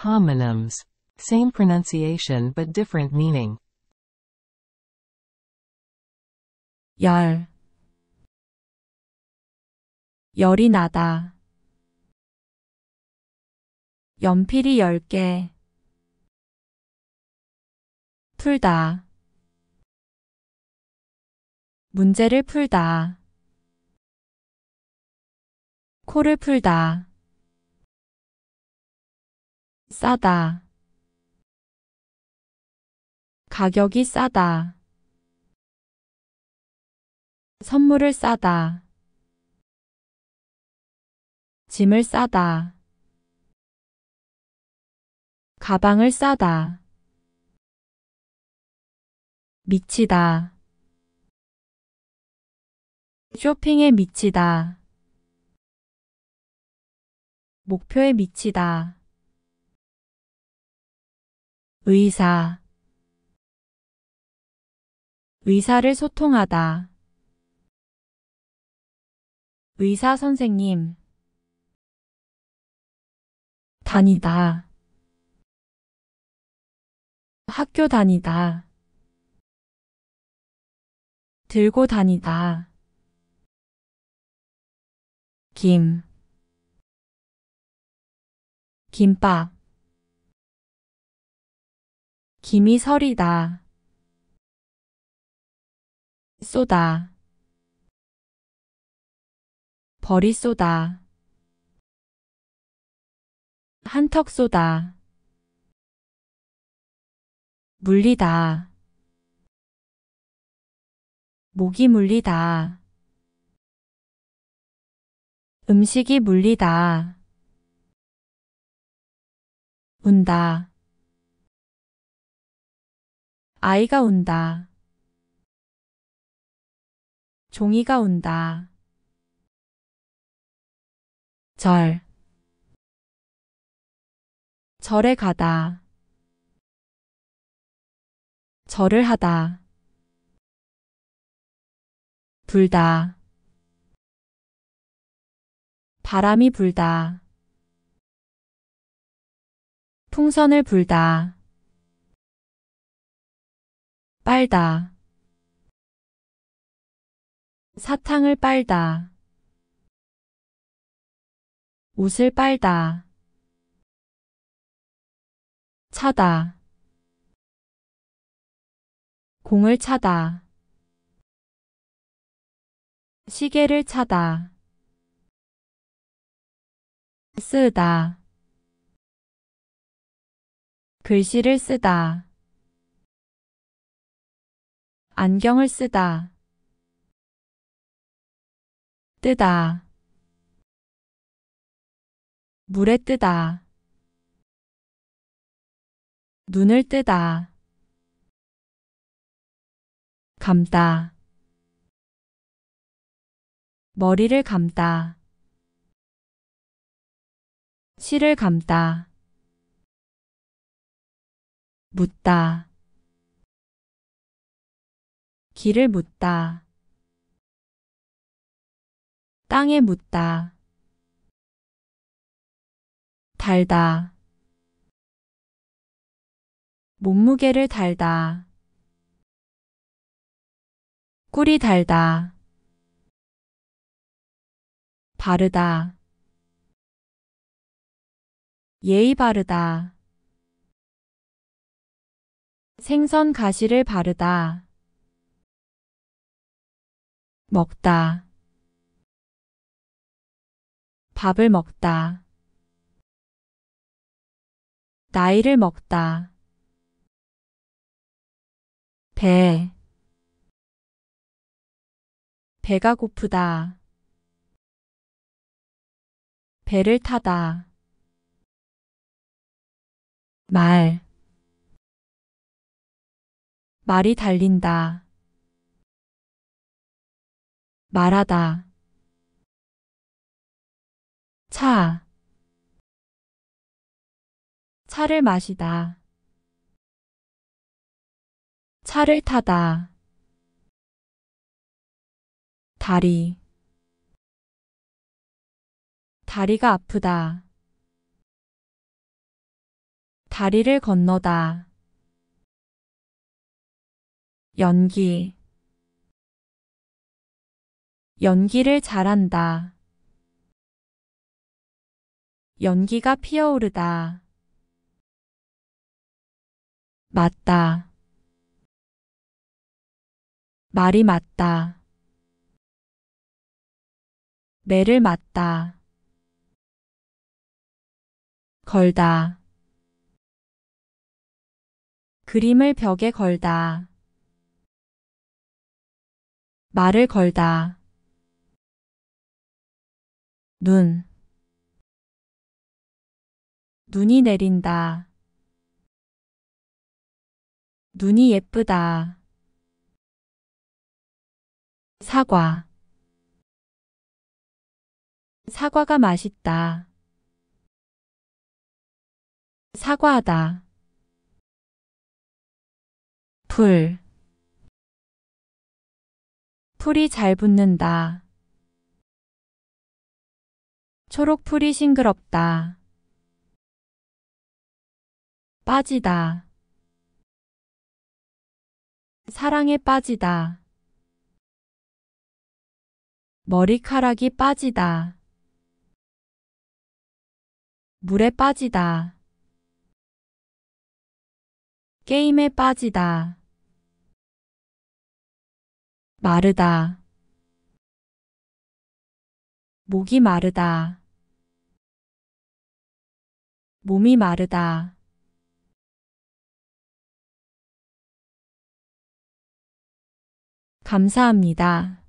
Homonyms. Same pronunciation but different meaning. 열 열이 나다. 연필이 10개 풀다 문제를 풀다 코를 풀다 싸다 가격이 싸다 선물을 싸다 짐을 싸다 가방을 싸다 미치다 쇼핑에 미치다 목표에 미치다 의사 의사를 소통하다 의사 선생님 다니다 학교 다니다 들고 다니다 김 김밥 김이설이다. 쏘다. 버리 쏘다. 한턱 쏘다. 물리다. 목이 물리다. 음식이 물리다. 운다. 아이가 온다. 종이가 온다. 절. 절에 가다. 절을 하다. 불다. 바람이 불다. 풍선을 불다. 빨다 사탕을 빨다 옷을 빨다 차다 공을 차다 시계를 차다 쓰다 글씨를 쓰다 안경을 쓰다. 뜨다. 물에 뜨다. 눈을 뜨다. 감다. 머리를 감다. 실을 감다. 묻다. 길을 묻다. 땅에 묻다. 달다. 몸무게를 달다. 꿀이 달다. 바르다. 예의 바르다. 생선 가시를 바르다. 먹다 밥을 먹다 나이를 먹다 배 배가 고프다 배를 타다 말 말이 달린다 말하다 차 차를 마시다 차를 타다 다리 다리가 아프다 다리를 건너다 연기 연기를 잘한다. 연기가 피어오르다. 맞다. 말이 맞다. 매를 맞다. 걸다. 그림을 벽에 걸다. 말을 걸다. 눈 눈이 내린다. 눈이 예쁘다. 사과 사과가 맛있다. 사과하다. 풀 풀이 잘 붙는다. 초록풀이 싱그럽다. 빠지다. 사랑에 빠지다. 머리카락이 빠지다. 물에 빠지다. 게임에 빠지다. 마르다. 목이 마르다. 몸이 마르다. 감사합니다.